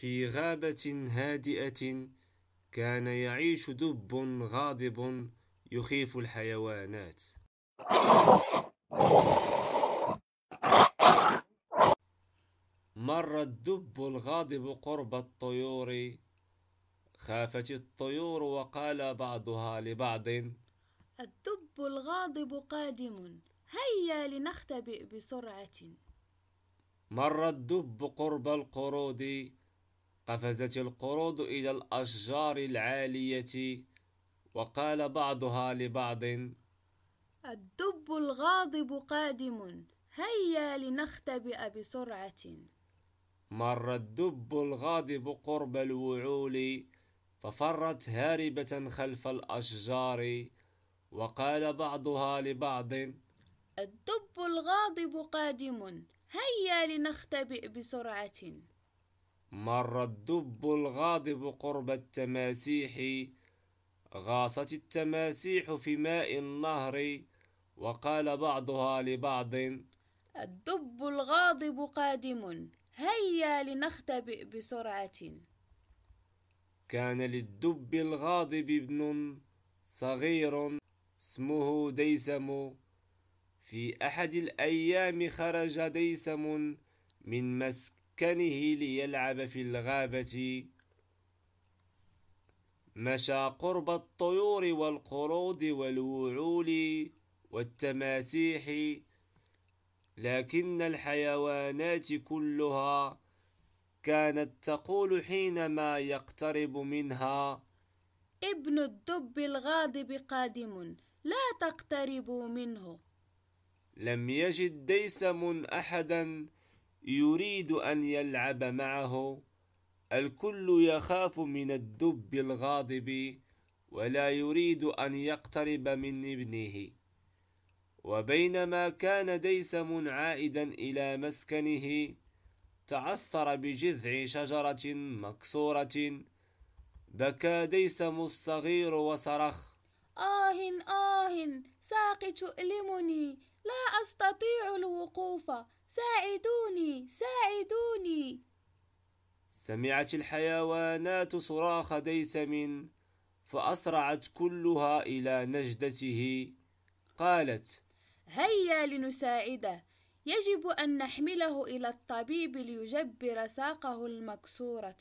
في غابة هادئة كان يعيش دب غاضب يخيف الحيوانات مر الدب الغاضب قرب الطيور خافت الطيور وقال بعضها لبعض الدب الغاضب قادم هيا لنختبئ بسرعة مر الدب قرب القرود قفزت القرود إلى الأشجار العالية وقال بعضها لبعض الدب الغاضب قادم هيا لنختبئ بسرعة مر الدب الغاضب قرب الوعول ففرت هاربة خلف الأشجار وقال بعضها لبعض الدب الغاضب قادم هيا لنختبئ بسرعة مر الدب الغاضب قرب التماسيح غاصت التماسيح في ماء النهر وقال بعضها لبعض الدب الغاضب قادم هيا لنختبئ بسرعة كان للدب الغاضب ابن صغير اسمه ديسم في أحد الأيام خرج ديسم من مسك مسكنه ليلعب في الغابة مشى قرب الطيور والقرود والوعول والتماسيح لكن الحيوانات كلها كانت تقول حينما يقترب منها ابن الدب الغاضب قادم لا تقتربوا منه لم يجد ديسم احدا يريد أن يلعب معه الكل يخاف من الدب الغاضب ولا يريد أن يقترب من ابنه وبينما كان ديسم عائدا إلى مسكنه تعثر بجذع شجرة مكسورة بكى ديسم الصغير وصرخ آه آه ساقي تؤلمني لا أستطيع الوقوف ساعدوني ساعدوني سمعت الحيوانات صراخ ديسم فأسرعت كلها إلى نجدته قالت هيا لنساعده يجب أن نحمله إلى الطبيب ليجبر ساقه المكسورة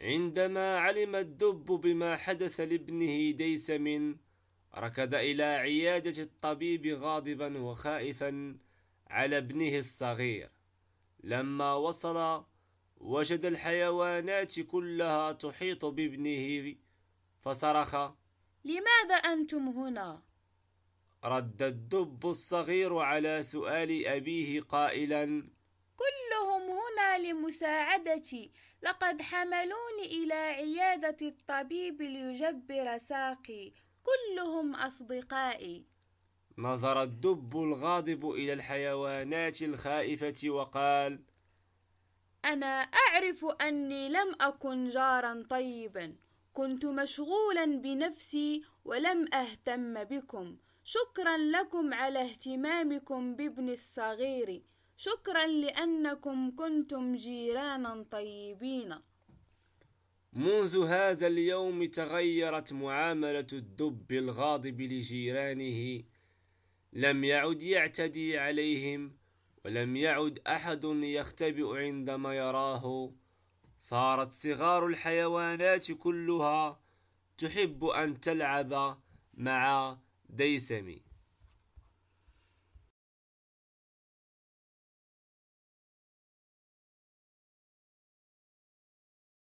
عندما علم الدب بما حدث لابنه ديسم ركض إلى عيادة الطبيب غاضبا وخائفا على ابنه الصغير لما وصل وجد الحيوانات كلها تحيط بابنه فصرخ لماذا انتم هنا رد الدب الصغير على سؤال ابيه قائلا كلهم هنا لمساعدتي لقد حملوني الى عياده الطبيب ليجبر ساقي كلهم اصدقائي نظر الدب الغاضب إلى الحيوانات الخائفة وقال: أنا أعرف أني لم أكن جارا طيبا، كنت مشغولا بنفسي ولم أهتم بكم، شكرا لكم على اهتمامكم بابني الصغير، شكرا لأنكم كنتم جيرانا طيبين. منذ هذا اليوم تغيرت معاملة الدب الغاضب لجيرانه لم يعد يعتدي عليهم ولم يعد احد يختبئ عندما يراه صارت صغار الحيوانات كلها تحب ان تلعب مع ديسمي